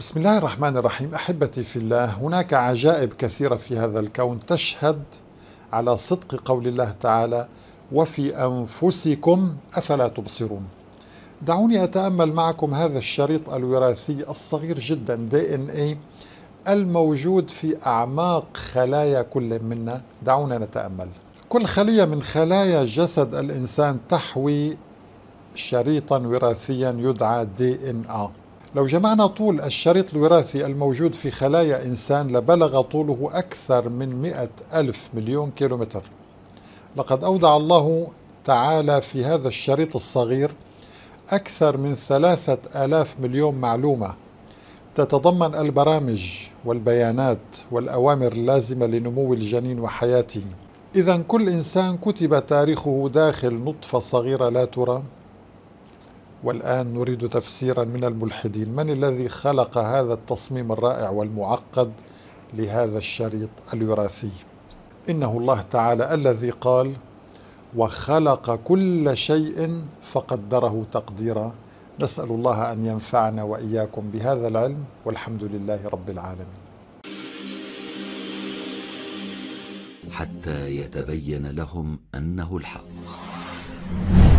بسم الله الرحمن الرحيم احبتي في الله هناك عجائب كثيره في هذا الكون تشهد على صدق قول الله تعالى وفي انفسكم افلا تبصرون دعوني اتامل معكم هذا الشريط الوراثي الصغير جدا دي ان اي الموجود في اعماق خلايا كل منا دعونا نتامل كل خليه من خلايا جسد الانسان تحوي شريطا وراثيا يدعى دي ان اي آه. لو جمعنا طول الشريط الوراثي الموجود في خلايا إنسان لبلغ طوله أكثر من مئة ألف مليون كيلومتر لقد أودع الله تعالى في هذا الشريط الصغير أكثر من ثلاثة آلاف مليون معلومة تتضمن البرامج والبيانات والأوامر اللازمة لنمو الجنين وحياته إذا كل إنسان كتب تاريخه داخل نطفة صغيرة لا ترى والآن نريد تفسيرا من الملحدين من الذي خلق هذا التصميم الرائع والمعقد لهذا الشريط الوراثي إنه الله تعالى الذي قال وخلق كل شيء فقدره تقديرا نسأل الله أن ينفعنا وإياكم بهذا العلم والحمد لله رب العالمين حتى يتبين لهم أنه الحق